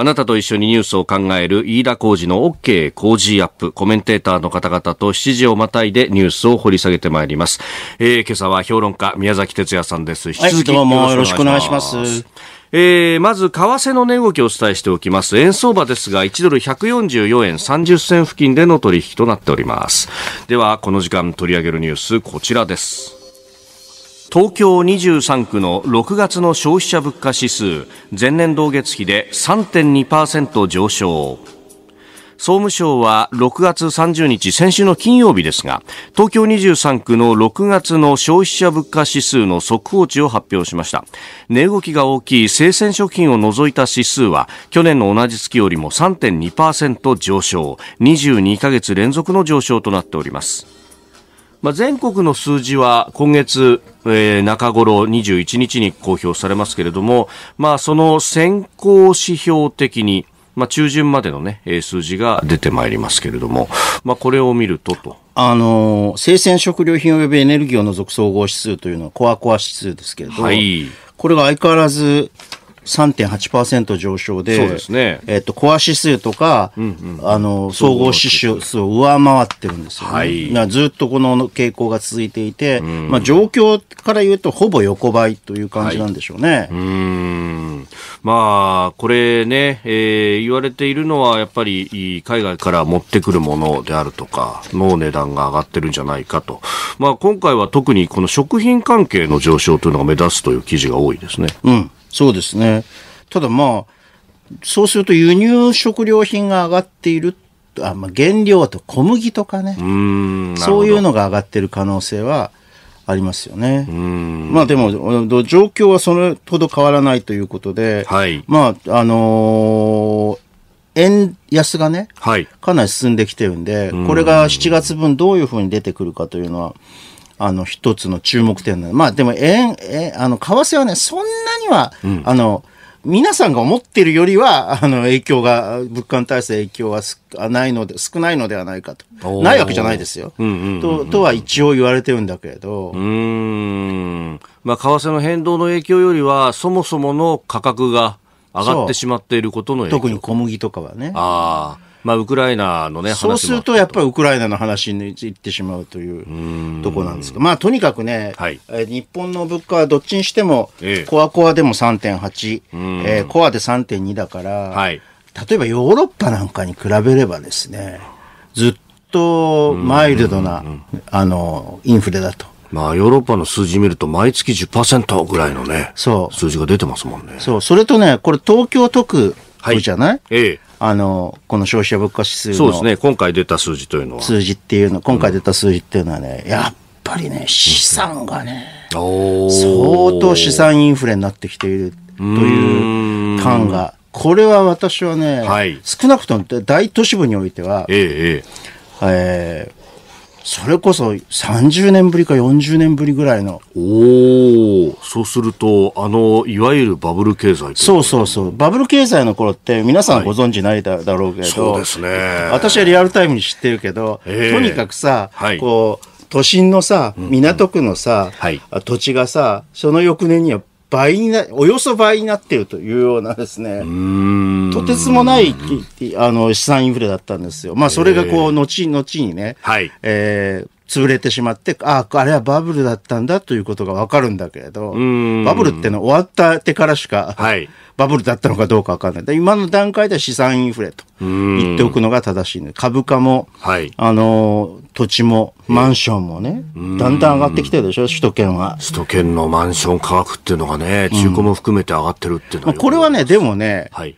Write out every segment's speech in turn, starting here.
あなたと一緒にニュースを考える飯田浩二の OK 工事アップ。コメンテーターの方々と7時をまたいでニュースを掘り下げてまいります。えー、今朝は評論家宮崎哲也さんです。引き続き、どうもよろしくお願いします。えー、まず、為替の値動きをお伝えしておきます。円相場ですが、1ドル144円30銭付近での取引となっております。では、この時間取り上げるニュース、こちらです。東京23区の6月の消費者物価指数前年同月比で3.2%上昇総務省は6月30日先週の金曜日ですが東京23区の6月の消費者物価指数の速報値を発表しました値動きが大きい生鮮食品を除いた指数は去年の同じ月よりも3.2%上昇22ヶ月連続の上昇となっておりますまあ、全国の数字は今月、えー、中頃21日に公表されますけれども、まあ、その先行指標的に、まあ、中旬までの、ね、数字が出てまいりますけれども、まあ、これを見るとと。あの生鮮食料品及びエネルギーを除く総合指数というのはコアコア指数ですけれども、はい、これが相変わらず3.8%上昇で、そうですね。えっ、ー、と、コア指数とか、うんうん、あの、総合指数を上回ってるんですよ、ね。はい。ずっとこの傾向が続いていて、うん、まあ、状況から言うと、ほぼ横ばいという感じなんでしょうね。はい、うん。まあ、これね、えー、言われているのは、やっぱり、海外から持ってくるものであるとか、の値段が上がってるんじゃないかと。まあ、今回は特にこの食品関係の上昇というのが目立つという記事が多いですね。うん。そうですね。ただまあ、そうすると輸入食料品が上がっているあ、まあ、原料と小麦とかねそういうのが上がってる可能性はありますよね。まあでも状況はそれほど変わらないということで、はい、まああのー、円安がね、はい、かなり進んできてるんで、これが7月分どういうふうに出てくるかというのは、あの、一つの注目点なまあ、でも、円、え、あの、為替はね、そんなには、うん、あの、皆さんが思ってるよりは、あの、影響が、物価に対する影響はないので、少ないのではないかと。ないわけじゃないですよ。と、とは一応言われてるんだけれど。うん。まあ、為替の変動の影響よりは、そもそもの価格が上がってしまっていることの影響。特に小麦とかはね。ああ。まあ、ウクライナのね、そうすると、やっぱりウクライナの話にいってしまうというとこなんですが、まあ、とにかくね、はい、え日本の物価はどっちにしても、ええ、コアコアでも3.8、えー、コアで3.2だから、はい、例えばヨーロッパなんかに比べればですね、ずっとマイルドな、あの、インフレだと。まあ、ヨーロッパの数字見ると、毎月10%ぐらいのね、そう数字が出てますもんね。そう、それとね、これ東京特区はい、じゃない、ええ、あの、この消費者物価指数の。そうですね、今回出た数字というのは。数字っていうの、今回出た数字っていうのはね、うん、やっぱりね、資産がね、相当資産インフレになってきているという感が、これは私はね、はい、少なくとも大都市部においては、ええええそれこそ30年ぶりか40年ぶりぐらいのおおそうするとあのいわゆるバブル経済そうそうそうバブル経済の頃って皆さんご存知ないだろうけど、そうですね私はリアルタイムに知ってるけど、えー、とにかくさ、はい、こう都心のさ港区のさ、うんうんはい、土地がさその翌年には倍にな、およそ倍になっているというようなですね、とてつもないあの資産インフレだったんですよ。まあ、それがこう、後々にね、はい、えー潰れてしまって、ああ、あれはバブルだったんだということがわかるんだけれど、バブルってのは終わった手からしか、はい、バブルだったのかどうかわかんない。今の段階では資産インフレと言っておくのが正しいので、株価も、はい、あの、土地も、マンションもね、だんだん上がってきてるでしょ、首都圏は。首都圏のマンション価格っていうのがね、中古も含めて上がってるっていうのは、これはね、でもね、はい、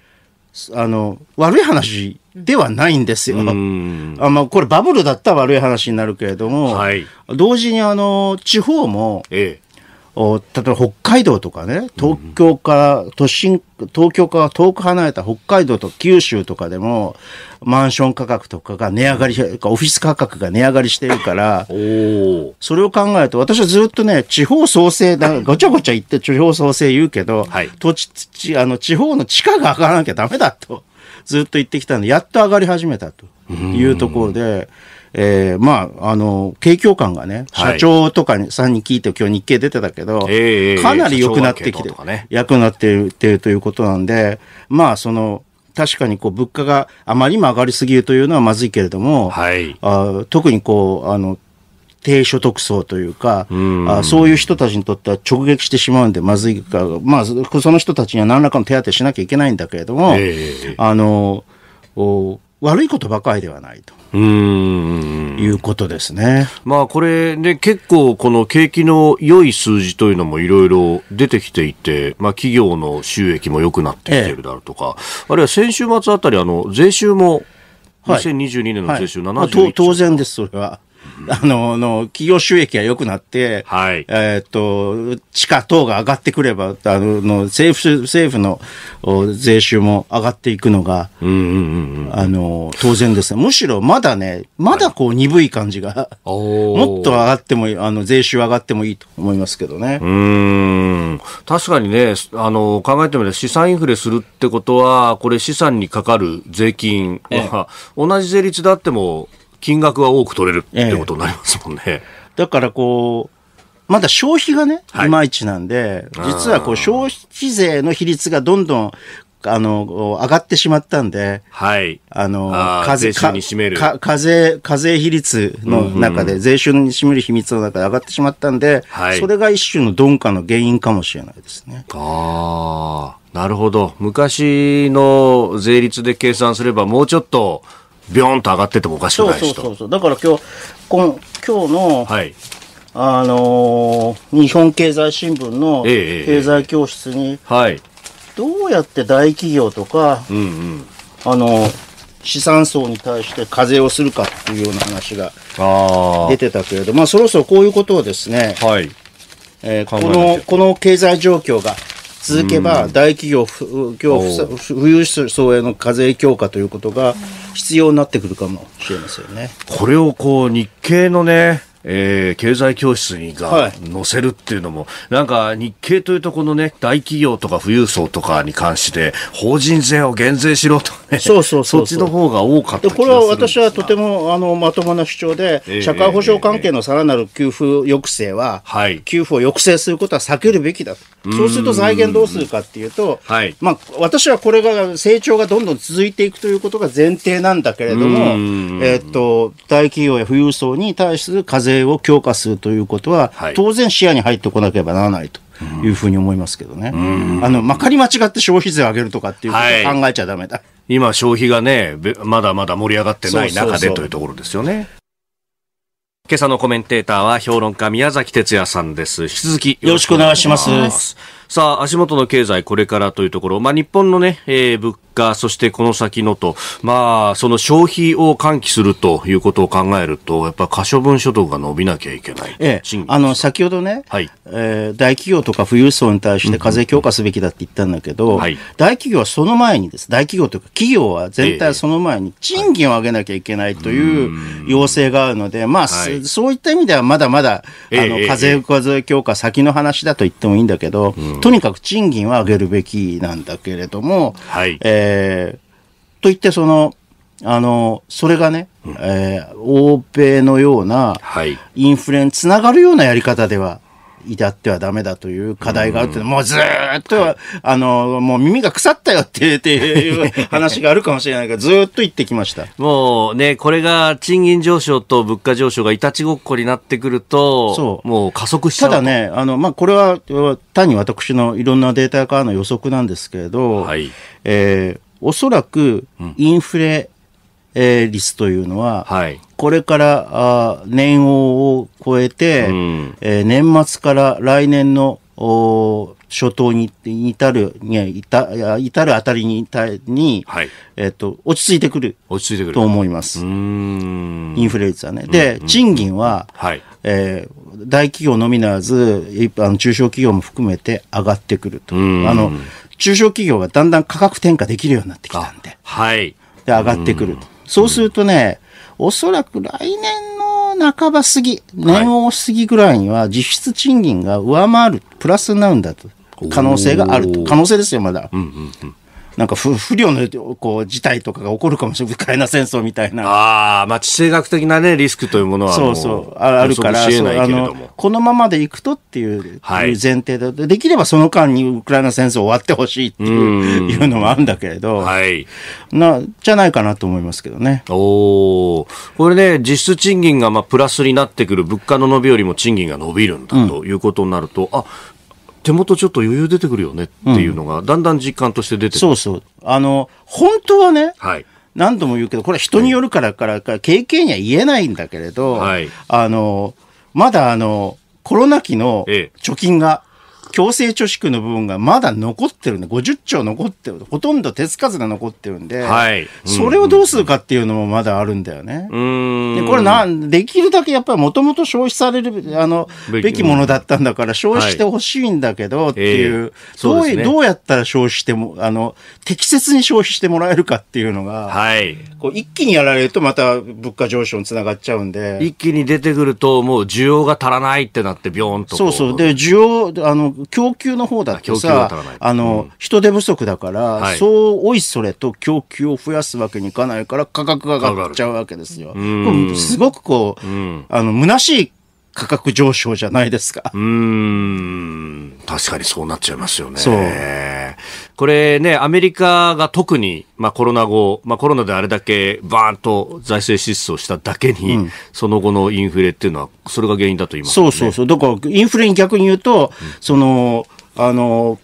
あの、悪い話ではないんですよ。あまあ、これバブルだったら悪い話になるけれども、はい、同時にあの地方も、ええ、お例えば北海道とかね東京から都心東京から遠く離れた北海道と九州とかでもマンション価格とかが値上がりオフィス価格が値上がりしてるから それを考えると私はずっとね地方創生だごちゃごちゃ言って地方創生言うけど、はい、土地あの地方の地価が上がらなきゃダメだと。ずっと言ってきたので、やっと上がり始めたというところで、えー、まあ、あの、景況感がね、社長とかに、さんに聞いて、今日日経出てたけど、かなり良くなってきて、良くなっているということなんで、まあ、その、確かにこう物価があまりにも上がりすぎるというのはまずいけれども、はい、あ特にこうあの低所得層というか、うあそういう人たちにとっては直撃してしまうんでまずいかまあ、その人たちには何らかの手当てしなきゃいけないんだけれども、えー、あのお悪いことばかりではないと。うんいうことですね。まあこれね、結構この景気の良い数字というのもいろいろ出てきていて、まあ企業の収益も良くなってきているだろうとか、ええ、あるいは先週末あたりあの税収も2022年の税収7 0億、はいはい、当然です、それは。あの、の、企業収益が良くなって、はい、えっ、ー、と、地価等が上がってくれば、あの、政府、政府の税収も上がっていくのが、うんうんうんあの、当然ですね。むしろまだね、まだこう鈍い感じが、はい、もっと上がってもあの、税収上がってもいいと思いますけどね。うん。確かにね、あの、考えてみれば資産インフレするってことは、これ資産にかかる税金同じ税率であっても、金額は多く取れるってことになりますもんね。えだからこう、まだ消費がね、い、まいちなんで、実はこう消費税の比率がどんどんあの、上がってしまったんで、はい。あの、あ課税、に占める課税、課税比率の中で、税収に占める秘密の中で上がってしまったんで、はい、それが一種の鈍化の原因かもしれないですね。ああ、なるほど。昔の税率で計算すれば、もうちょっと、ビョーンと上がっててもおかしくないしと。そうそうそうだから今日、こん今日の、はい、あのー、日本経済新聞の経済教室に、はい、どうやって大企業とか、うんうん、あの資産層に対して課税をするかっていうような話が出てたけれど、まあ、そろそろこういうことをですね、はいえー、このこの経済状況が続けば、大企業不業富裕層への課税強化ということが必要になってくるかもしれませんね。これをこう日経のねえー、経済教室が載せるっていうのも、はい、なんか日経というとこのね、大企業とか富裕層とかに関して、法人税を減税しろとね、そうそうそうそっちの方が多かったこれは私はとてもあのまともな主張で、えー、社会保障関係のさらなる給付抑制は、えー、給付を抑制することは避けるべきだと、そうすると財源どうするかっていうと、はい、まあ、私はこれが成長がどんどん続いていくということが前提なんだけれども、えー、っと大企業や富裕層に対する課税税を強化するということは、はい、当然視野に入ってこなければならないと。いうふうに思いますけどね。あの、まかり間違って消費税を上げるとかっていうことを考えちゃだめだ、はい。今消費がね、まだまだ盛り上がってない中でというところですよね。今朝のコメンテーターは評論家宮崎哲也さんです。引き続きよろしくお願いします。さあ、足元の経済これからというところ、まあ、日本のね、えー、物価、そしてこの先のと、まあ、その消費を喚起するということを考えると、やっぱ可処分所得が伸びなきゃいけない。ええ、あの、先ほどね、はい、えー、大企業とか富裕層に対して課税強化すべきだって言ったんだけど、はい、大企業はその前にです、大企業というか企業は全体その前に賃金を上げなきゃいけないという要請があるので、まあ、はい、そういった意味ではまだまだ、あの、課税、課税強化先の話だと言ってもいいんだけど、うんとにかく賃金は上げるべきなんだけれども、はい、えー、といってその、あの、それがね、うん、えー、欧米のような、インフレにつながるようなやり方では、至ってはダメだという課題があるって、うもうずっと、はい、あの、もう耳が腐ったよってっていう話があるかもしれないから、ずっと言ってきました。もうね、これが賃金上昇と物価上昇がいたちごっこになってくると、そうもう加速しちゃうただね、あの、まあ、これは単に私のいろんなデータからの予測なんですけれど、はい、えー、おそらくインフレ、うんえー、率というのは、はい、これからあ年王を超えて、うん、えー、年末から来年のお初頭に至る、に至至るあたりにに、はい、えっ、ー、と、落ち着いてくる。落ち着いてくる。と思います。インフレ率はね。で、うんうん、賃金は、はい、えー、大企業のみならず、あの中小企業も含めて上がってくると。あの、中小企業がだんだん価格転嫁できるようになってきたんで。はい。で、上がってくると。そうするとね、おそらく来年の半ば過ぎ、年を過ぎぐらいには実質賃金が上回る、プラスになるんだと。可能性があると。可能性ですよ、まだ。うんうんうんなんか不不良のこう事態とかが起こるかもしれない、ウクライナ戦争みたいな。ああ、まあ、地政学的な、ね、リスクというものはそうそうあるからあの、このままでいくとっていう,、前提で、できればその間にウクライナ戦争終わってほしいっていうのもあるんだけれど、はい、なじゃないかなと思いますけどね。おこれね、実質賃金がまあプラスになってくる、物価の伸びよりも賃金が伸びるんだということになると、あ手元ちょっと余裕出てくるよねっていうのが、だんだん実感として出てくる。そうそう。あの、本当はね、はい、何度も言うけど、これは人によるからから、か経験には言えないんだけれど、はい、あの、まだあの、コロナ期の貯金が、ええ強制貯蓄の部分がまだ残ってるんで、50兆残ってる、ほとんど手つかずが残ってるんで、はいそれをどうするかっていうのもまだあるんだよね。でこれなん、できるだけやっぱりもともと消費されるあのべきものだったんだから、消費してほしいんだけどっていう、はいえーうね、どうどうやったら消費してもあの、適切に消費してもらえるかっていうのが、はい、こう一気にやられると、また物価上昇につながっちゃうんで。一気に出てくると、もう需要が足らないってなって、ビョーンと。そうそうで需要あの供給の方だってさ、あの、うん、人手不足だから、はい、そうおいそれと供給を増やすわけにいかないから価格が上がっちゃうわけですよ。すごくこう、あの、虚しい価格上昇じゃないですか。うん。確かにそうなっちゃいますよね。そう。これね、アメリカが特に、まあコロナ後、まあコロナであれだけバーンと財政支出をしただけに、うん、その後のインフレっていうのは、それが原因だと言います、ね、そうそうそう。だからインフレに逆に言うと、うん、その、あの、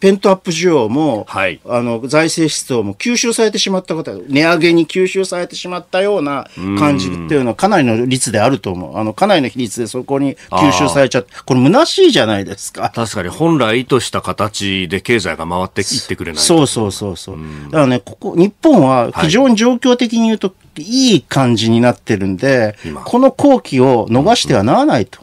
ペントアップ需要も、はい、あの財政出動も吸収されてしまったこと値上げに吸収されてしまったような感じっていうのはかなりの率であると思うあのかなりの比率でそこに吸収されちゃってこれ虚しいじゃないですか確かに本来意図した形で経済が回っていってくれないそうそうそうそうだからねここ日本は非常に状況的に言うと、い、い感じになってるんでこの好機を逃してはならないと、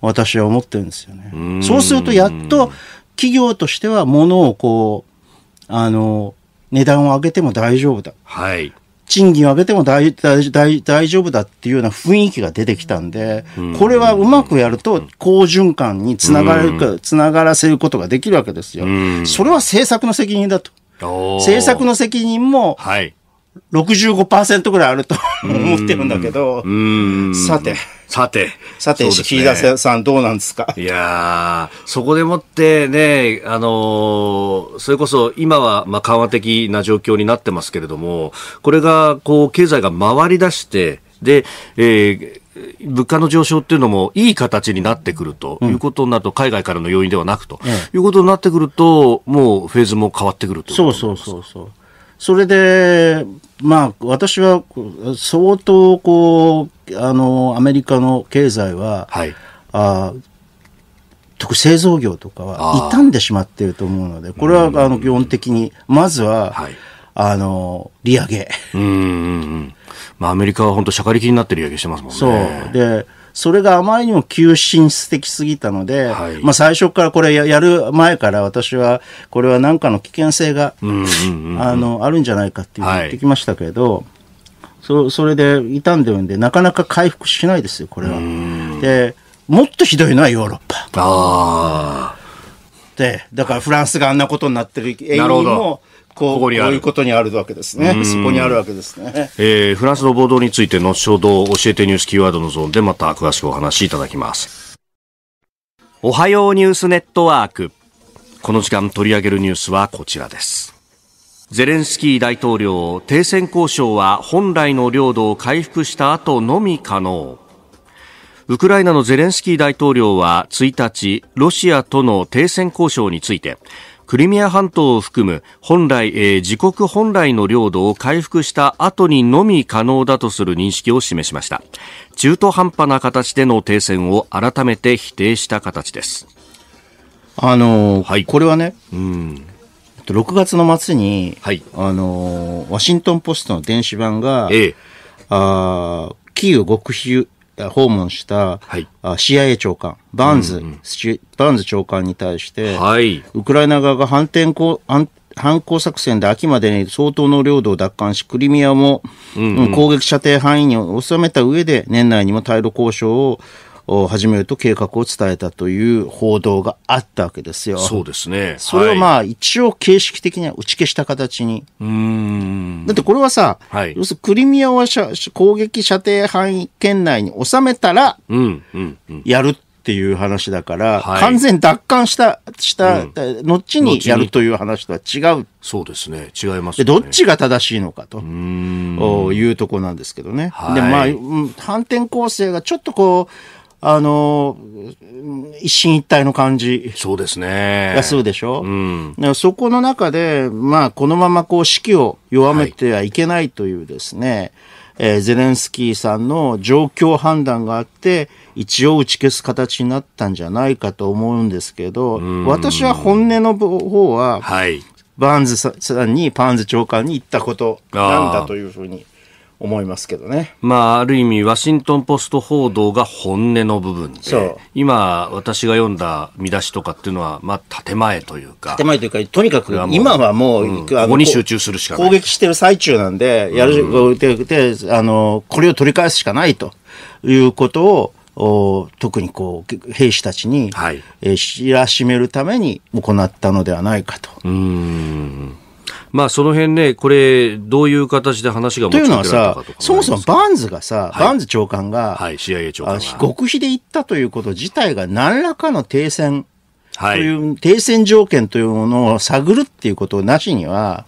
私は思ってるんですよねそうするとやっと企業としては物をこう、あの、値段を上げても大丈夫だ。はい。賃金を上げても大大大丈夫だっていうような雰囲気が出てきたんで、これはうまくやると好循環につながる、つながらせることができるわけですよ。それは政策の責任だと。政策の責任も、はい、65%ぐらいあると思ってるんだけど、さて。さて。さて、石田さんどうなんですかいやそこでもってね、あのー、それこそ今はまあ緩和的な状況になってますけれども、これがこう経済が回り出して、で、えー、物価の上昇っていうのもいい形になってくるということになると、海外からの要因ではなくと、いうことになってくると、もうフェーズも変わってくるというそうそうそうそう。それで、まあ、私は相当こうあのアメリカの経済は、はい、あ特製造業とかは傷んでしまっていると思うのでこれはあの基本的にまずは、はい、あの利上げ。うん、ううんんまあ、アメリカは本当、しゃかりきになって利上げしてますもんね。そうでそれがあまりにも急進的すぎたので、はい、まあ最初からこれやる前から私は、これは何かの危険性が、あの、あるんじゃないかって言ってきましたけど、はいそそれで傷んでるんで、なかなか回復しないですよ、これは。で、もっとひどいのはヨーロッパ。ああ。で、だからフランスがあんなことになってる永遠も、こうこういうことにあるわけですね。そこにあるわけですね。えー、フランスの暴動について後ほど教えてニュースキーワードのゾーンでまた詳しくお話しいただきます。おはようニュースネットワーク。この時間取り上げるニュースはこちらです。ゼレンスキー大統領、停戦交渉は本来の領土を回復した後のみ可能。ウクライナのゼレンスキー大統領は1日、ロシアとの停戦交渉について、クリミア半島を含む本来、えー、自国本来の領土を回復した後にのみ可能だとする認識を示しました中途半端な形での停戦を改めて否定した形ですあのー、はい、これはね、うん、6月の末に、はい、あのー、ワシントン・ポストの電子版が、ええ、あキーウ極秘訪問した、はい、CIA 長官、バーンズ、うんうん、バーンズ長官に対して、はい、ウクライナ側が反転攻、反反攻作戦で秋までに相当の領土を奪還し、クリミアも、うん攻撃射程範囲に収めた上で、年内にも対ロ交渉を始めると計画を伝えたという報道があったわけですよ。そうですね。それをまあ、一応形式的には打ち消した形に。うん。だってこれはさ、はい、要するにクリミアは攻撃射程範囲圏内に収めたら、うんうんやるっていう話だから、はい、完全奪還した、した、うん、後にやるという話とは違う。そうですね。違いますね。どっちが正しいのかというとこなんですけどね。はい、で、まあ、反転攻勢がちょっとこう、あの、一進一退の感じ。そうですね。がするでしょうん。そこの中で、まあ、このままこう、士気を弱めてはいけないというですね、はいえー、ゼレンスキーさんの状況判断があって、一応打ち消す形になったんじゃないかと思うんですけど、私は本音の方は、はい、バーンズさんに、パーンズ長官に言ったことなんだというふうに。思いますけどね。まあ、ある意味、ワシントン・ポスト報道が本音の部分で、今、私が読んだ見出しとかっていうのは、まあ、建前というか。建前というか、とにかく、今はもう、うん、ここに集中するしか攻撃してる最中なんで、やる、うん、てて、あの、これを取り返すしかないということを、お特にこう兵士たちに、はいえー、知らしめるために行ったのではないかと。うんまあ、その辺ね、これ、どういう形で話が持ち込まれたかというのはさ、そもそもバンズがさ、はい、バンズ長官が、はい、CIA 長官極秘で行ったということ自体が何らかの停戦、はい、という、停戦条件というものを探るっていうことなしには、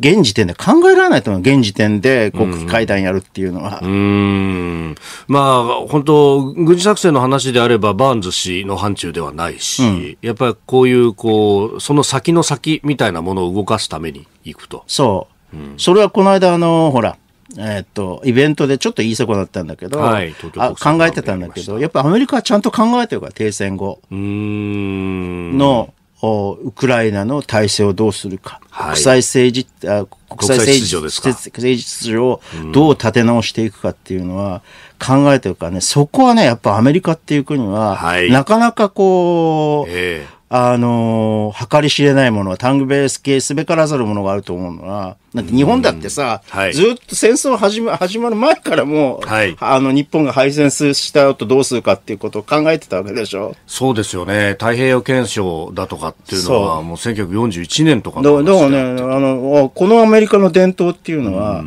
現時点で考えられないと思う。現時点で国旗会談やるっていうのは。うん。まあ、本当軍事作戦の話であれば、バーンズ氏の範疇ではないし、うん、やっぱりこういう、こう、その先の先みたいなものを動かすために行くと。そう。うん、それはこの間、あの、ほら、えー、っと、イベントでちょっと言い損だったんだけど、はい、あ考えてたんだけど、やっぱアメリカはちゃんと考えてるから、停戦後のおウクライナの体制をどうするか、はい、国際政治、あ国際政治政治秩序をどう立て直していくかっていうのは考えてるからね、そこはね、やっぱアメリカっていう国は、はい、なかなかこう、えーあのー、計り知れないものは、タングベース系すべからざるものがあると思うのは、だって日本だってさ、はい、ずっと戦争始ま始まる前からもう、はい、あの、日本が敗戦した後どうするかっていうことを考えてたわけでしょそうですよね。太平洋憲章だとかっていうのは、うもう1941年とかの話だうらね、あの、このアメリカの伝統っていうのは、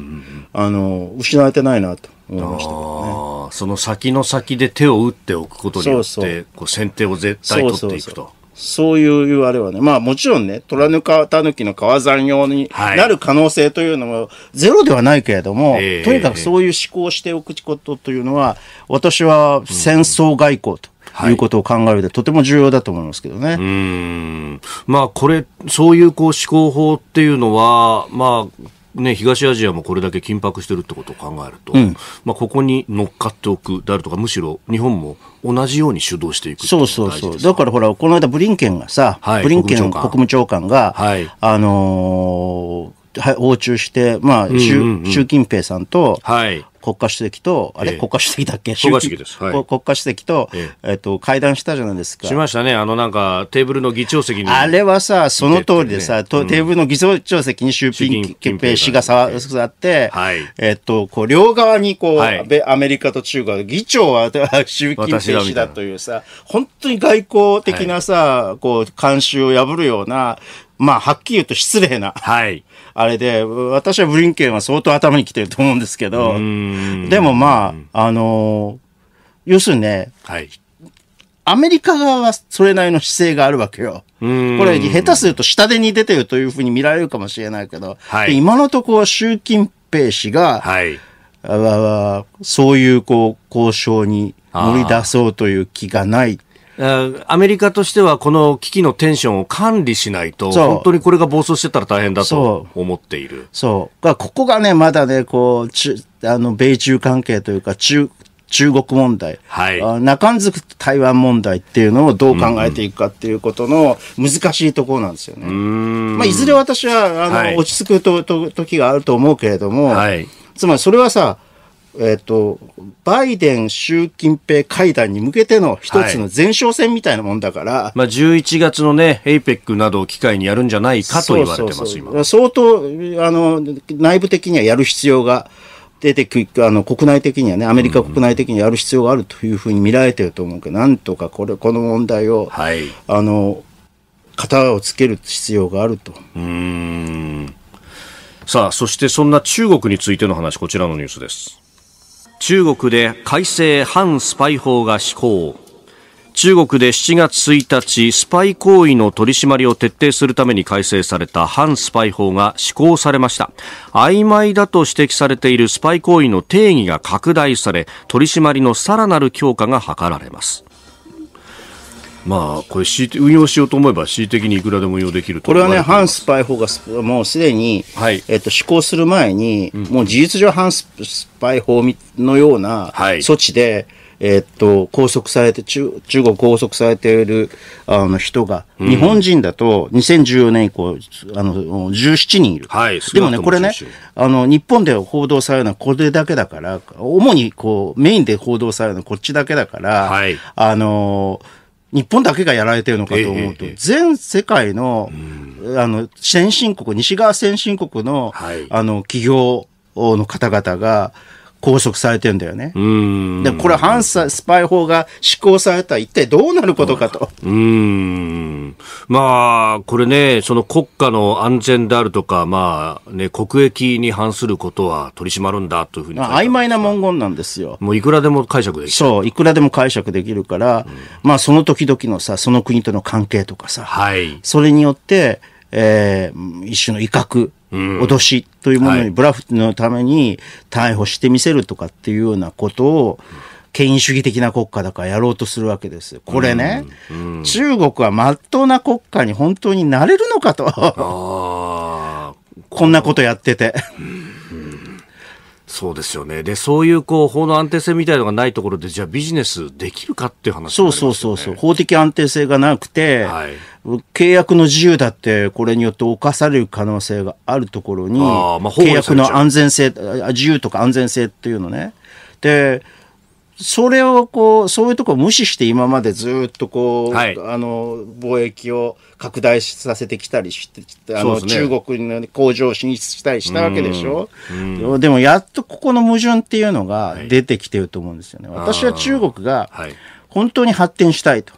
あの、失われてないなと。思いしたその先の先で手を打っておくことによって、そうそうこう先手を絶対取っていくと。そうそうそうそういうあれはね、まあもちろんね、虎ぬかたぬきの川残用になる可能性というのもゼロではないけれども、はい、とにかくそういう思考をしておくことというのは、私は戦争外交と。はい、いうことを考えるで、とても重要だと思いますけどね。うんまあ、これ、そういうこう思考法っていうのは、まあ、ね、東アジアもこれだけ緊迫してるってことを考えると、うん、まあ、ここに乗っかっておくであるとかむしろ日本も同じように主導していくそうそうそうだからほらこの間ブリンケンがさ、はい、ブリンケン国務長官が、はい、あのーはい、訪中して、まあ、うんうんうん、習近平さんと、はい、国家主席と、あれ、え国家主席だっけ国家主席です。はい、国家主席と、ええっと、会談したじゃないですか。しましたね。あの、なんか、テーブルの議長席に。あれはさ、その通りでさ、ね、テーブルの議長席に習近平氏が座って、はい、えっと、こう、両側にこう、はい、アメリカと中国、議長は習近平氏だというさ、本当に外交的なさ、こう、慣習を破るような、まあ、はっきり言うと失礼な、はい、あれで、私はブリンケンは相当頭にきてると思うんですけど、でもまあ、あの、要するにね、はい、アメリカ側はそれなりの姿勢があるわけよ。これ、下手すると下手に出てるというふうに見られるかもしれないけど、はい、今のところ習近平氏が、はい、そういうこう交渉に乗り出そうという気がない。アメリカとしてはこの危機のテンションを管理しないと、本当にこれが暴走してたら大変だと思っている。そう。そうここがね、まだね、こう、中あの米中関係というか、中、中国問題、はい、中んずく台湾問題っていうのをどう考えていくかっていうことの難しいところなんですよね。まあ、いずれ私はあの、はい、落ち着くとと時があると思うけれども、はい、つまりそれはさ、えっ、と、バイデン、習近平会談に向けての一つの前哨戦みたいなもんだから、はい、まあ、11月のね、エイペックなどを機会にやるんじゃないかと言われてます、今。相当あの、内部的にはやる必要が。出てくあの国内的にはね、アメリカ国内的にやる必要があるというふうに見られてると思うけど、なんとかこれこの問題を、はい、あの型をつける必要があると。うんさあ、そしてそんな中国についての話、こちらのニュースです。中国で改正反スパイ法が施行中国で7月1日スパイ行為の取り締まりを徹底するために改正された反スパイ法が施行されました曖昧だと指摘されているスパイ行為の定義が拡大され取り締まりのさらなる強化が図られますまあ、これ運用しようと思えば恣意的にいくらでも運用できるとこれはね、反スパイ法がもうすでに、はい、えっと、施行する前に、うん、もう事実上反スパイ法のような措置で、はい、えっと、拘束されて、中中国拘束されているあの人が、うん、日本人だと2014年以降、あの、17人いる。はい、でもね、これね、あの、日本で報道されるのはこれだけだから、主にこう、メインで報道されるのはこっちだけだから、はい、あのー、日本だけがやられてるのかと思うと、全世界の、あの、先進国、西側先進国の、はい、あの、企業の方々が、拘束されてんだよね。で、これ反スパイ法が施行されたら一体どうなることかと。うん。まあ、これね、その国家の安全であるとか、まあ、ね、国益に反することは取り締まるんだというふうに、まあ、曖昧な文言なんですよ。もういくらでも解釈できる。そう、いくらでも解釈できるから、うん、まあ、その時々のさ、その国との関係とかさ、はい、それによって、えー、一種の威嚇、脅しというものに、ブラフのために逮捕してみせるとかっていうようなことを、うん権威主義的な国家だからやろうとするわけです。これね、うんうん、中国はまっとうな国家に本当になれるのかと。こんなことやってて。そうですよね。で、そういうこう法の安定性みたいのがないところで、じゃあビジネスできるかっていう話、ね、そうそうそうそう。法的安定性がなくて、はい、契約の自由だってこれによって侵される可能性があるところに、あまあ、契約の安全性、自由とか安全性っていうのね。で、それをこう、そういうところを無視して今までずっとこう、はい、あの、貿易を拡大させてきたりしてあの、ね、中国の工場を進出したりしたわけでしょでもやっとここの矛盾っていうのが出てきてると思うんですよね。はい、私は中国が本当に発展したいと。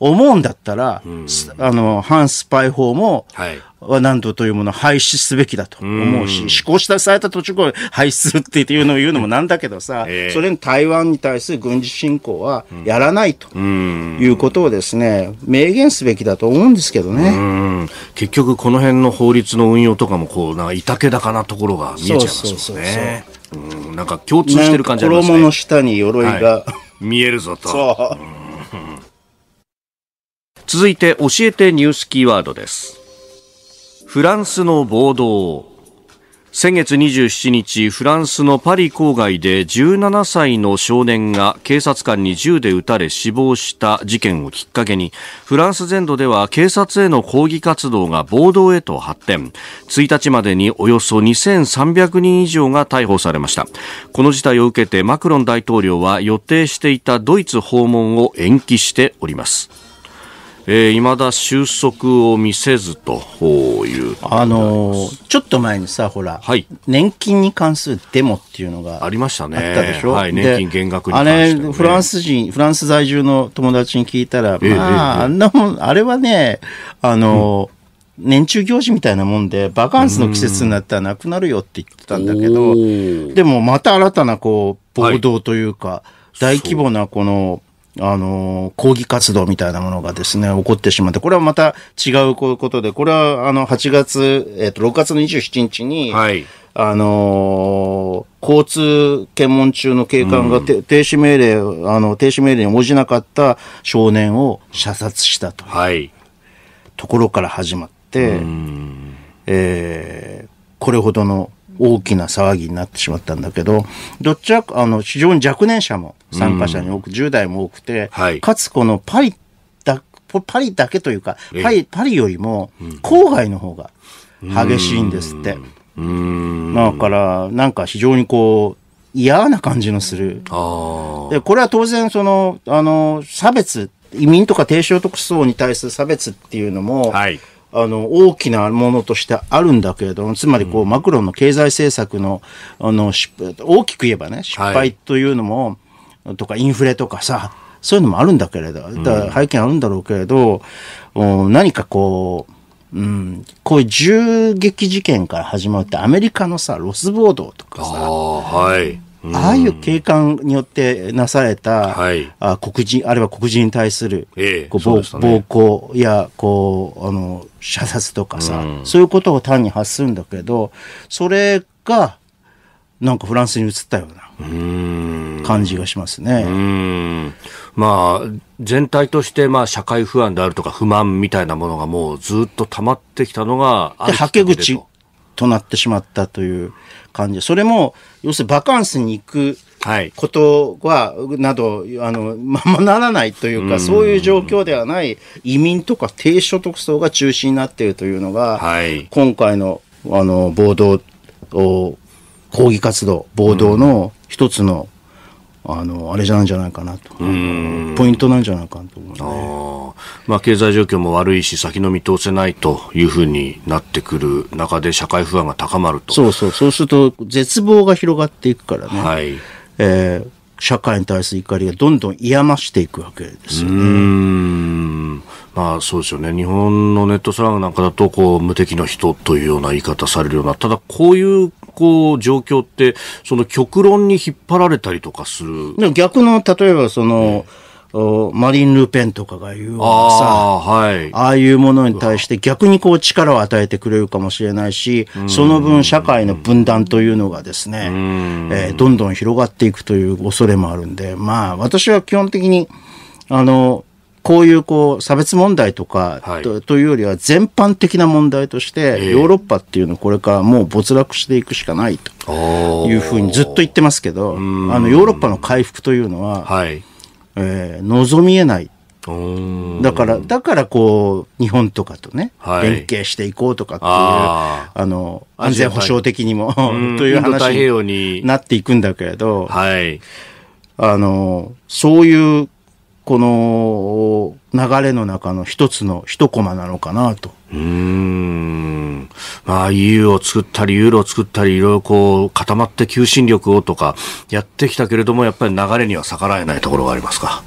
思うんだったら、うん、あの、反スパイ法も、はい、は何度というものを廃止すべきだと思うし、施行したされた途中から廃止するっていうのを言うのもなんだけどさ、えー、それに台湾に対する軍事侵攻はやらないということをですね、明言すべきだと思うんですけどね。結局この辺の法律の運用とかもこう、なんか板けかなところが見えちゃいますね。そうそうそうそううなんか共通してる感じますね。衣の下に鎧が、はい、見えるぞと。そう。うん続いて教えてニュースキーワードですフランスの暴動先月27日フランスのパリ郊外で17歳の少年が警察官に銃で撃たれ死亡した事件をきっかけにフランス全土では警察への抗議活動が暴動へと発展1日までにおよそ2300人以上が逮捕されましたこの事態を受けてマクロン大統領は予定していたドイツ訪問を延期しておりますえー、未だ収束を見せずというあのー、ちょっと前にさほら、はい、年金に関するデモっていうのがありましたねあったでしょ、はい、年金減額に関して、ね、あれフランス人フランス在住の友達に聞いたら、えー、まあ、えー、あんなもんあれはねあのーうん年中行事みたいなもんで、バカンスの季節になったらなくなるよって言ってたんだけど、でもまた新たなこう、暴動というか、はい、大規模なこのあの、抗議活動みたいなものがですね、起こってしまって、これはまた違うことで、これはあの、8月、えっ、と、6月の27日に、はい、あの交通検問中の警官が、うん、停止命令、あの、停止命令に応じなかった少年を射殺したといところから始まって、うん、えー、これほどの大きな騒ぎになってしまったんだけど、どっちか、あの、非常に若年者も参加者に多く、うん、10代も多くて、はい、かつこのパリだ、パリだけというか、パリ、パリよりも、郊外の方が激しいんですって。だから、なんか非常にこう、嫌な感じのする。で、これは当然、その、あの、差別、移民とか低所得層に対する差別っていうのも、はいあの大きなものとしてあるんだけれども、つまりこう、マクロンの経済政策のあの大きく言えばね、失敗というのも、はい、とかインフレとかさ、そういうのもあるんだけれど、だ背景あるんだろうけれど、うん、何かこう、うん、こういう銃撃事件から始まってアメリカのさロス暴動とかさ、はい、ああいう警官によってなされた、はい、あ黒人、あるいは黒人に対する、ええ暴、ね、暴行や、こう、あの、射殺とかさ、うん、そういうことを単に発するんだけど、それが、なんかフランスに移ったような感じがしますね。まあ、全体として、まあ、社会不安であるとか不満みたいなものがもうずっと溜まってきたのが、はけ口となってしまったという。感じ。それも、要するにバカンスに行くことは、など、あの、ままならないというか、そういう状況ではない移民とか低所得層が中心になっているというのが、はい、今回の、あの、暴動を、抗議活動、暴動の一つのあのあれじゃなんじゃないかなとポイントなんじゃないかと思う、あまあ、経済状況も悪いし先の見通せないというふうになってくる中で社会不安が高まるとそうそうそうすると絶望が広がっていくからね、はいえー、社会に対する怒りがどんどんいやましていくわけですよね。うまあそうですよね。日本のネットスラングなんかだと、こう、無敵の人というような言い方されるような、ただこういうこう状況ってその極論に引っ張られたりとかする逆の例えばその、うん、マリン・ルペンとかが言うようなさあ,、はい、ああいうものに対して逆にこう力を与えてくれるかもしれないしその分社会の分断というのがですね、えー、どんどん広がっていくという恐れもあるんでまあ私は基本的にあのこういうこう差別問題とか、はい、とというよりは全般的な問題として、ヨーロッパっていうのこれからもう没落していくしかないというふうにずっと言ってますけど、あのヨーロッパの回復というのは、はい、えー、望みえない。だから、だからこう、日本とかとね、はい、連携していこうとかっていう、あの、安全保障的にもという話になっていくんだけれど、はい、あの、そういうこの流れの中の一つの一コマなのかなと。うんまあ EU を作ったりユーロを作ったりいろいろこう固まって求心力をとかやってきたけれどもやっぱり流れには逆らえないところがありますか。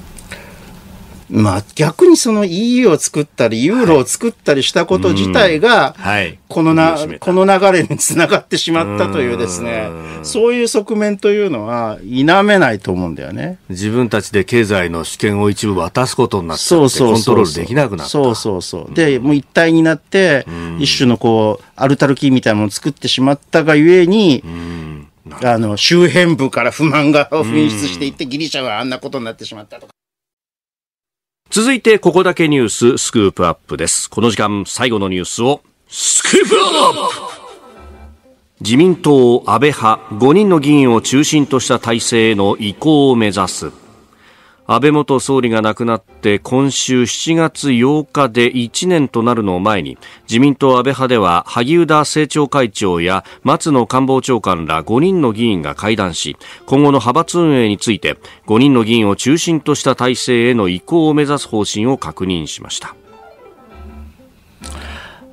まあ、逆にその EU を作ったり、ユーロを作ったりしたこと自体が、はい、このな、この流れにつながってしまったというですね、そういう側面というのは否めないと思うんだよね。自分たちで経済の主権を一部渡すことになって、コントロールできなくなった。そうそうそう。で、もう一体になって、一種のこう、アルタルキーみたいなものを作ってしまったがゆえに、あの、周辺部から不満が噴出していって、ギリシャはあんなことになってしまったとか。続いてここだけニューススクープアップですこの時間最後のニュースをスクープアップ自民党安倍派5人の議員を中心とした体制への移行を目指す安倍元総理が亡くなって今週7月8日で1年となるのを前に自民党安倍派では萩生田政調会長や松野官房長官ら5人の議員が会談し今後の派閥運営について5人の議員を中心とした体制への移行を目指す方針を確認しました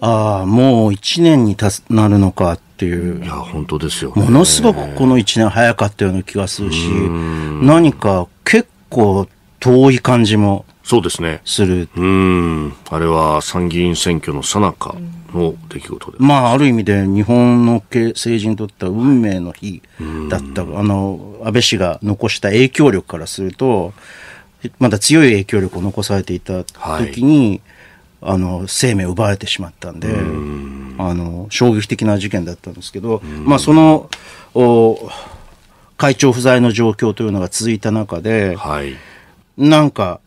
ああもう1年にたなるのかっていう。いや、本当ですよ、ね、ものすごくこの1年早かったような気がするし、何か結構遠い感じもそうですね。する。うん。あれは参議院選挙の最中の出来事で。まあ、ある意味で日本の政治にとっては運命の日だった。あの、安倍氏が残した影響力からすると、まだ強い影響力を残されていた時に、はい、あの、生命を奪われてしまったんで、んあの、衝撃的な事件だったんですけど、まあ、その、お会長不在の状況というのが続いた中で、はい、なんか、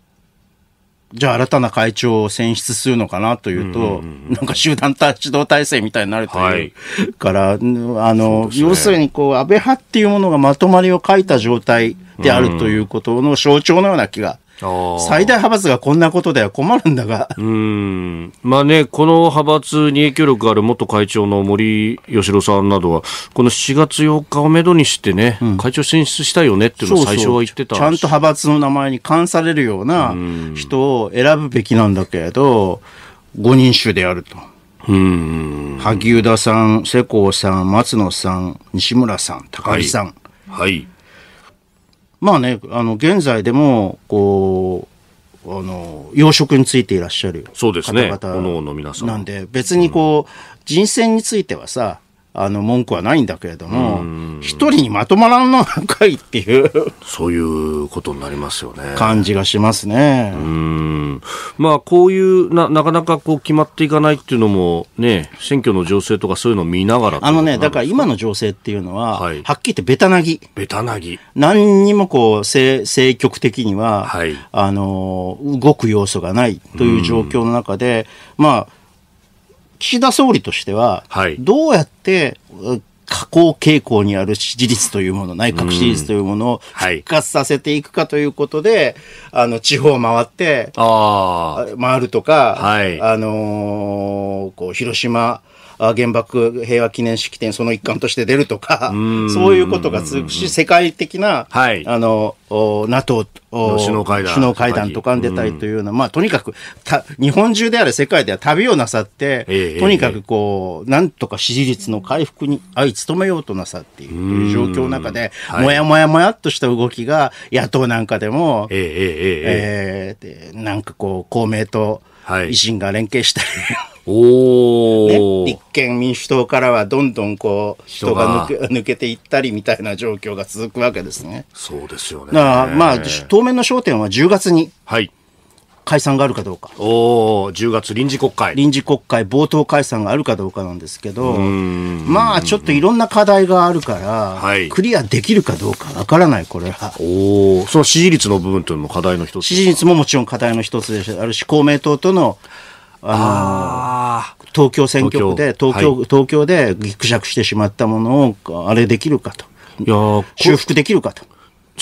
じゃあ新たな会長を選出するのかなというと、うんうんうん、なんか集団指導体制みたいになるという、はい、から、あの、ね、要するにこう、安倍派っていうものがまとまりを書いた状態であるということの象徴のような気が最大派閥がこんなことでは困るんだがうんまあねこの派閥に影響力ある元会長の森喜朗さんなどはこの7月8日をめどにしてね、うん、会長選出したよねっていうのを最初は言ってたちゃんと派閥の名前に関されるような人を選ぶべきなんだけれど五人衆であると。うん萩生田さん、世耕さん、松野さん、西村さん、高木さん、はい、はいまあね、あの、現在でも、こう、あの、養殖についていらっしゃる方々なんで、そうですね、の皆さんなんで、別にこう、人選についてはさ、あの文句はないんだけれども一人にまとまらんのかいっていうそういうことになりますよね感じがしますねまあこういうななかなかこう決まっていかないっていうのもね選挙の情勢とかそういうのを見ながらあのねだから今の情勢っていうのは、はい、はっきり言ってベタなぎべたなぎ何にもこう政政局的には、はい、あの動く要素がないという状況の中でまあ岸田総理としては、どうやって下降傾向にある支持率というもの、内閣支持率というものを復活させていくかということで、うんはい、あの、地方回って、あ回るとか、はい、あのー、こう、広島、原爆平和記念式典その一環として出るとか、そういうことが続くし、世界的な、はい、あの、NATO 首脳会談首脳会談とかんでたりというような、まあ、とにかくた、日本中である世界では旅をなさって、ええ、とにかくこう、なんとか支持率の回復に相努めようとなさっているという状況の中で、はい、もやもやもやっとした動きが、野党なんかでも、ええええええ、なんかこう、公明と、維新が連携したり、おね、立憲民主党からはどんどんこう人が抜け抜けていったりみたいな状況が続くわけですね。そうですよねまあ、当面の焦点は10月に解散があるかどうか、おお10月臨時国会臨時国会冒頭解散があるかどうかなんですけどまあちょっといろんな課題があるから、はい、クリアできるかどうかわからないこれはおおその支持率の部分というのも課題の一つ支持率ももちろん課題の一つであるし公明党とのあの東京選挙区で東京東京、はい、東京でぎくしゃくしてしまったものをあれできるかと修復できるかと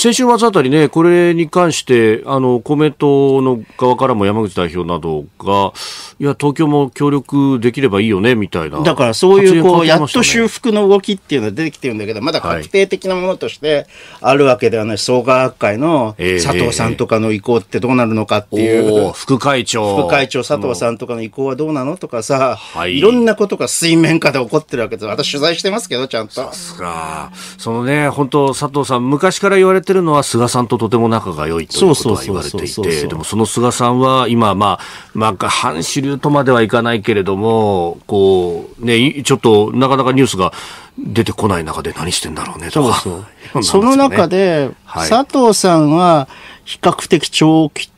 先週末あたりね、これに関して、あの、公明党の側からも山口代表などが、いや、東京も協力できればいいよね、みたいな。だからそういう、こう、やっと修復の動きっていうのが出てきてるんだけど、まだ確定的なものとしてあるわけではない、総合創価学会の佐藤さんとかの意向ってどうなるのかっていう。えー、副会長。副会長佐藤さんとかの意向はどうなのとかさ、はい、いろんなことが水面下で起こってるわけです。私取材してますけど、ちゃんと。さすが。そのね、本当佐藤さん、昔から言われててるのは菅さんととても仲が良いということは言われていて、でもその菅さんは今、まあ、まあ、反主流とまではいかないけれども、こう、ね、ちょっとなかなかニュースが出てこない中で何してんだろうねとか。そうそう ね、その中で、佐藤さんは比較的長期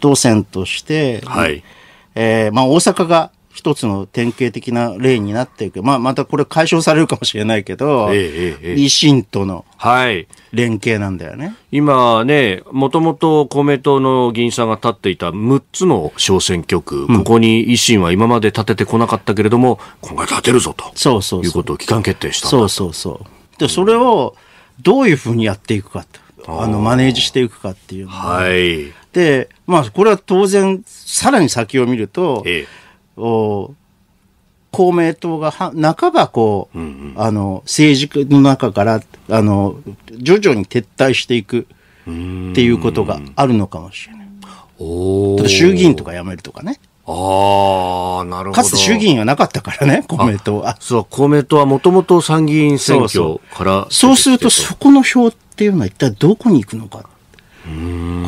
当選として、はい。えー、まあ大阪が一つの典型的な例になっていく。まあ、またこれ解消されるかもしれないけど、えええ、維新との連携なんだよね。はい、今ね、もともと公明党の議員さんが立っていた6つの小選挙区、ここに維新は今まで立ててこなかったけれども、今回立てるぞと。そうそういうことを期間決定したそうそうそう。で、それをどういうふうにやっていくかあの、マネージしていくかっていう。はい。で、まあ、これは当然、さらに先を見ると、ええお公明党がは半ばこう、うんうん、あの政治の中からあの徐々に撤退していくっていうことがあるのかもしれない。お衆議院とか辞めるとかね。ああ、なるほど。かつて衆議院がなかったからね、公明党は。そう、公明党はもともと参議院選挙からそうすると、そこの票っていうのは一体どこに行くのか。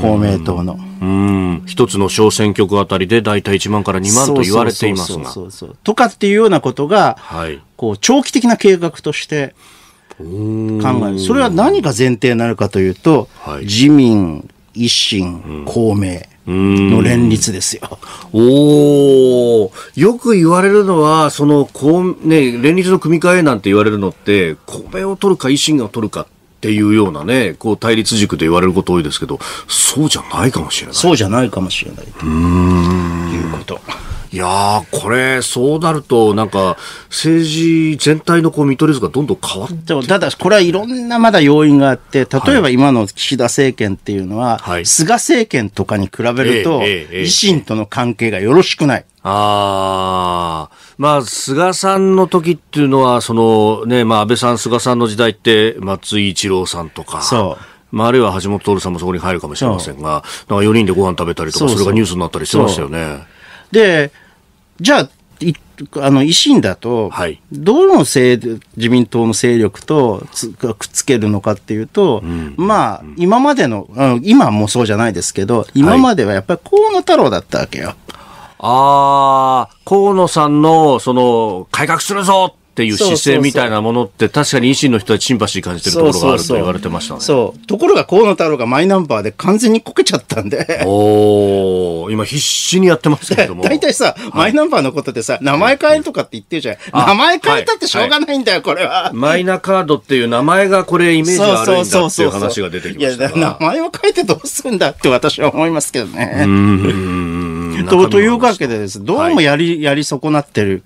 公明党の。うん一つの小選挙区あたりで大体1万から2万と言われていますが。とかっていうようなことが、はい、こう長期的な計画として考える。それは何が前提になるかというと、はい、自民、維新、公明。の連立ですよ。おお、よく言われるのは、その、こう、ね、連立の組み替えなんて言われるのって、公明を取るか維新を取るかっっていうようなね、こう対立軸で言われること多いですけど、そうじゃないかもしれない。そうじゃないかもしれない。ということ。いやこれ、そうなると、なんか、政治全体のこう見取り図がどんどん変わってただ、これはいろんなまだ要因があって、例えば今の岸田政権っていうのは、はい、菅政権とかに比べると、維新との関係がよろしくない。えええああ、まあ、菅さんの時っていうのは、そのね、まあ、安倍さん、菅さんの時代って、松井一郎さんとか。そう。まあ、あるいは橋本徹さんもそこに入るかもしれませんが、なんか4人でご飯食べたりとか、それがニュースになったりしてましたよね。で、じゃあ、いあの維新だと、はい、どの自民党の勢力とくっつけるのかっていうと、うん、まあ、今までの、うん、今もそうじゃないですけど、今まではやっぱり河野太郎だったわけよ。はいああ、河野さんの、その、改革するぞっていう姿勢みたいなものって確かに維新の人はシンパシー感じてるところがあると言われてましたね。そうところが河野太郎がマイナンバーで完全にこけちゃったんで。おお、今必死にやってますけども。大体さ、はい、マイナンバーのことでさ、名前変えるとかって言ってるじゃん。名前変えたってしょうがないんだよ、はい、これは。マイナカードっていう名前がこれイメージ悪いんだっていう話が出てきましたいや、名前を変えてどうするんだって私は思いますけどね。うん。とというわけでです、ね、どうもやり、はい、やり損なってる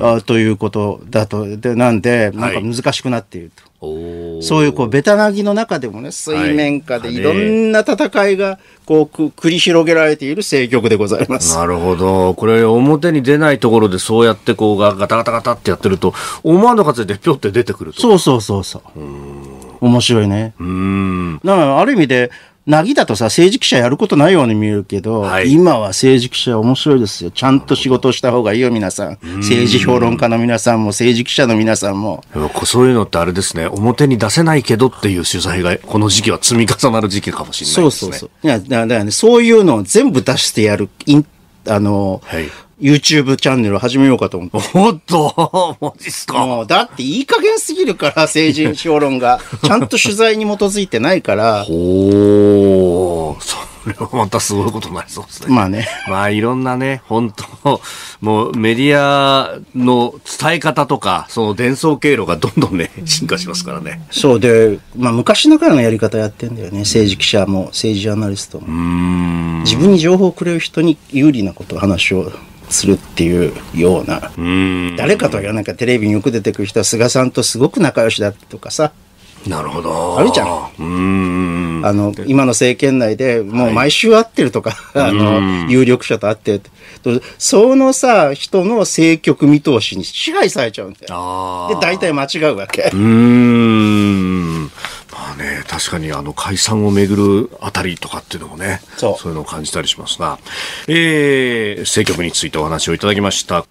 あということだと、でなんで、なんか難しくなっていると。はい、そういうこうベタなぎの中でもね、水面下でいろんな戦いがこうく繰り広げられている政局でございます。なるほど。これ表に出ないところでそうやってこうガタガタガタってやってると、思わぬ風でぴょって出てくると。そうそうそうそう。面白いね。うん。だからある意味で、なぎだとさ、政治記者やることないように見えるけど、はい、今は政治記者面白いですよ。ちゃんと仕事をした方がいいよ、皆さん。政治評論家の皆さんも、政治記者の皆さんも。そういうのってあれですね、表に出せないけどっていう取材が、この時期は積み重なる時期かもしれないですね。そうそうそう。いや、だからね、そういうのを全部出してやる、あの、はい、YouTube チャンネル始めようかと思って。おっと、マジっすか。もう、だっていい加減すぎるから、成人評論が。ちゃんと取材に基づいてないから。ほー。それはまたすごいことになりそうですね。まあね。まあいろんなね、本当もうメディアの伝え方とか、その伝送経路がどんどんね、進化しますからね。そうで、まあ昔ながらのやり方やってんだよね。政治記者も、政治アナリストも。自分に情報をくれる人に有利なこと、話を。するっていうような誰かとは言わないかテレビによく出てくる人は菅さんとすごく仲良しだとかさなるほどあるじゃんうんあの今の政権内でもう毎週会ってるとか、はい、あの有力者と会ってるそのさ人の政局見通しに支配されちゃうんだよで大体間違うわけうんまあね、確かにあの解散をめぐるあたりとかっていうのもね、そうそういうのを感じたりしますが、えー、政局についてお話をいただきました。